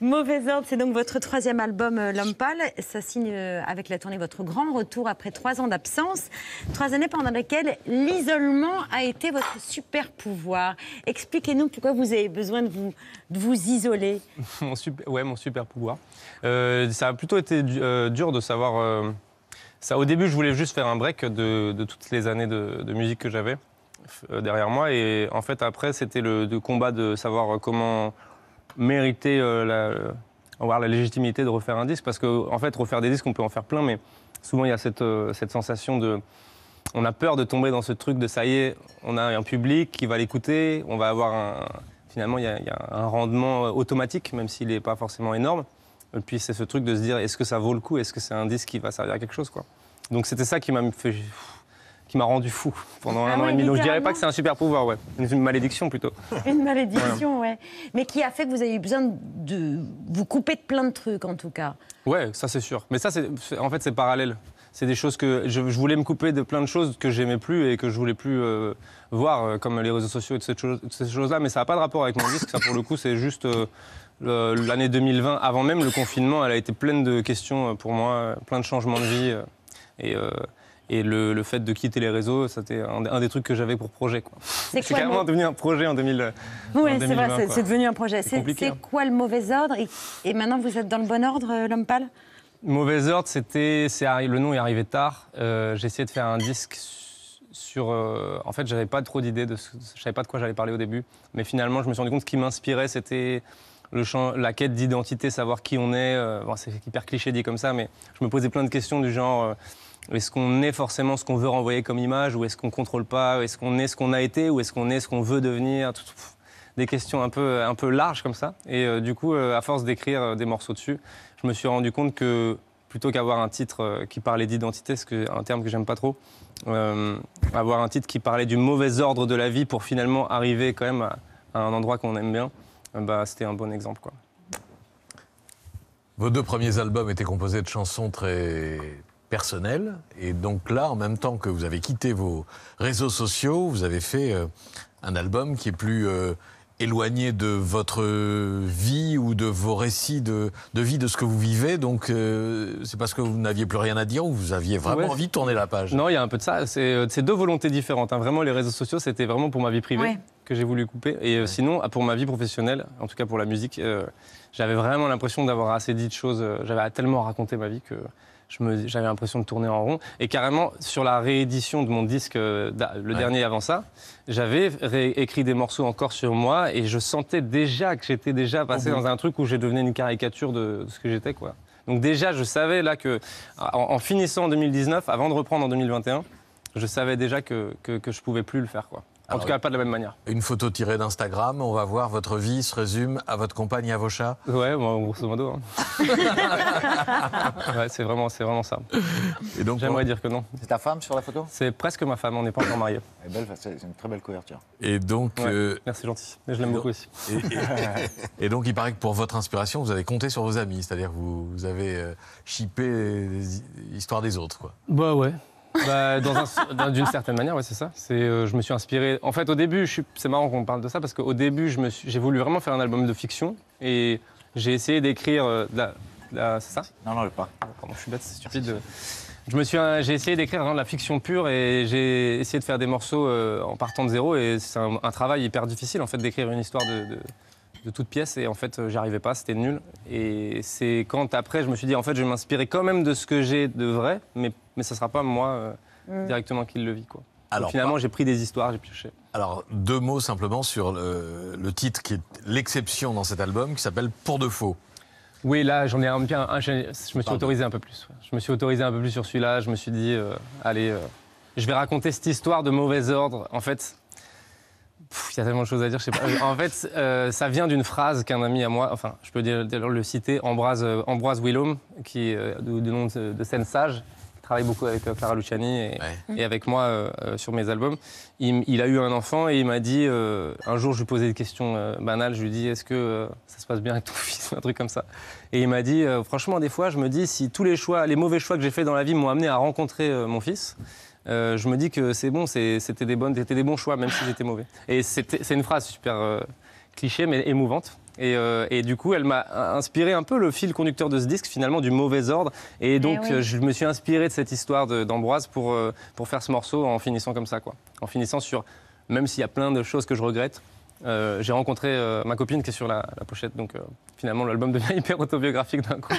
Mauvais ordre, c'est donc votre troisième album, euh, L'homme Ça signe euh, avec la tournée votre grand retour après trois ans d'absence. Trois années pendant lesquelles l'isolement a été votre super pouvoir. Expliquez-nous pourquoi vous avez besoin de vous, isoler. mon super, ouais, mon super pouvoir. Euh, ça a plutôt été dur de savoir. ça, au début, je voulais juste faire un break de, toutes les années de, musique que j'avais derrière moi. Et en fait, après, c'était le combat de savoir comment mériter euh, la, euh, avoir la légitimité de refaire un disque parce que en fait refaire des disques on peut en faire plein mais souvent il y a cette, euh, cette sensation de on a peur de tomber dans ce truc de ça y est on a un public qui va l'écouter on va avoir un finalement il y, a, un rendement automatique même s'il n'est pas forcément énorme puis c'est ce truc de se dire est-ce que ça vaut le coup est-ce que c'est un disque qui va servir à quelque chose quoi donc c'était ça qui m'a fait qui m'a rendu fou pendant un ah an et demi. Donc je dirais pas que c'est un super pouvoir, ouais. Une malédiction plutôt. Une malédiction, ouais. Mais qui a fait que vous avez eu besoin de vous couper de plein de trucs en tout cas. Ouais, ça c'est sûr. Mais ça, c'est en fait, c'est parallèle. C'est des choses que je, voulais me couper de plein de choses que j'aimais plus et que je voulais plus euh, voir, euh, comme les réseaux sociaux et toutes ces choses-là. Mais ça n'a pas de rapport avec mon disque. Ça, pour le coup, c'est juste. Euh, l'année 2020, avant même le confinement, elle a été pleine de questions pour moi, plein de changements de vie. Et, et le, le, fait de quitter les réseaux, c'était un, des trucs que j'avais pour projet. C'est carrément devenu un projet en 2000. Oui, c'est vrai, c'est devenu un projet. C'est hein. quoi le mauvais ordre et, maintenant, vous êtes dans le bon ordre, euh, l'homme pâle Mauvais ordre, c'était. Le nom est arrivé tard. Euh, J'ai essayé de faire un disque sur. Euh, en fait, j'avais pas trop d'idées, je savais pas de quoi j'allais parler au début. Mais finalement, je me suis rendu compte que ce qui m'inspirait, c'était. Le champ, la quête d'identité, savoir qui on est, euh, bon, c'est hyper cliché dit comme ça, mais je me posais plein de questions du genre est-ce qu'on est forcément ce qu'on veut renvoyer comme image ou est-ce qu'on contrôle pas Est-ce qu'on est ce qu'on a été ou est-ce qu'on est ce qu'on veut devenir Des questions un peu, un peu larges comme ça. Et euh, du coup, euh, à force d'écrire euh, des morceaux dessus, je me suis rendu compte que plutôt qu'avoir un titre qui parlait d'identité, ce un terme que j'aime pas trop, avoir un titre qui parlait du mauvais ordre de la vie pour finalement arriver quand même à, à un endroit qu'on aime bien, bah, c'était un bon exemple. Quoi. Vos deux premiers albums étaient composés de chansons très, personnel. Et donc là, en même temps que vous avez quitté vos réseaux sociaux, vous avez fait euh, un album qui est plus euh, éloigné de votre vie ou de vos récits de, de vie, de ce que vous vivez. Donc euh, c'est parce que vous n'aviez plus rien à dire ou vous aviez vraiment envie de tourner la page Non, il y a un peu de ça. C'est deux volontés différentes. Hein. Vraiment, les réseaux sociaux, c'était vraiment pour ma vie privée. que j'ai voulu couper et sinon ah, pour ma vie professionnelle en tout cas pour la musique j'avais vraiment l'impression d'avoir assez dit de choses j'avais tellement raconté ma vie que j'avais l'impression de tourner en rond. Et carrément, sur la réédition de mon disque, euh, le dernier avant ça, j'avais réécrit des morceaux encore sur moi et je sentais déjà que j'étais déjà passé dans un truc où j'ai devenu une caricature de, ce que j'étais, Donc déjà, je savais là que, en finissant en 2019, avant de reprendre en 2021, je savais déjà que, que, que je pouvais plus le faire. Quoi. En tout cas, pas de la même manière. Une photo tirée d'Instagram, on va voir, votre vie se résume à votre compagne et à vos chats Ouais, grosso modo. Hein. ouais, c'est vraiment, ça. J'aimerais dire que non. C'est ta femme sur la photo C'est presque ma femme, on n'est pas encore mariés. C'est une très belle couverture. Et donc. Euh, merci, gentil. Mais je l'aime beaucoup aussi. Et, donc, il paraît que pour votre inspiration, vous avez compté sur vos amis, c'est-à-dire vous, vous avez euh, chippé l'histoire des autres. Quoi. Bah ouais, bah, d'une certaine manière, ouais, c'est ça. C'est, euh, je me suis inspiré. En fait, au début, c'est marrant qu'on parle de ça parce qu'au début, j'ai voulu vraiment faire un album de fiction et j'ai essayé d'écrire. Euh, c'est ça Non, non, je pas. je suis bête, c'est stupide. Euh, j'ai essayé d'écrire de la fiction pure et j'ai essayé de faire des morceaux en partant de zéro et c'est un, travail hyper difficile en fait d'écrire une histoire de de toute pièce et en fait euh, j'arrivais pas, c'était nul. Et c'est quand après je me suis dit en fait je vais m'inspirer quand même de ce que j'ai de vrai, mais, mais ça sera pas moi euh, mm. directement qui le vit quoi. Alors, finalement, j'ai pris des histoires, j'ai pioché. Alors, deux mots simplement sur le, titre qui est l'exception dans cet album, qui s'appelle Pour de faux. Oui, là, j'en ai un, un, je me suis autorisé un peu plus. Je me suis autorisé un peu plus sur celui-là. Je me suis dit, euh, allez, je vais raconter cette histoire de mauvais ordre. En fait, il y a tellement de choses à dire, je sais pas. Euh, en fait, euh, ça vient d'une phrase qu'un ami à moi, enfin, je peux dire, le citer, Ambroise, euh, qui est euh, du, nom de, scène sage, qui travaille beaucoup avec Clara Luciani et, avec moi sur mes albums. Il, a eu un enfant et il m'a dit, un jour, je lui posais des questions banales, je lui dis, est-ce que ça se passe bien avec ton fils, un truc comme ça. Et il m'a dit, franchement, des fois, je me dis, si tous les choix, les mauvais choix que j'ai faits dans la vie m'ont amené à rencontrer mon fils. Euh, je me dis que c'est bon, c'était des, des bons choix, même si j'étais mauvais. Et c'est une phrase super euh, cliché, mais émouvante. Euh, et, du coup, elle m'a inspiré un peu le fil conducteur de ce disque, finalement, du mauvais ordre. Et eh donc, je me suis inspiré de cette histoire d'Ambroise pour, pour faire ce morceau en finissant comme ça, quoi. En finissant sur, même s'il y a plein de choses que je regrette, j'ai rencontré ma copine qui est sur la pochette. Donc, finalement, l'album devient hyper autobiographique d'un coup.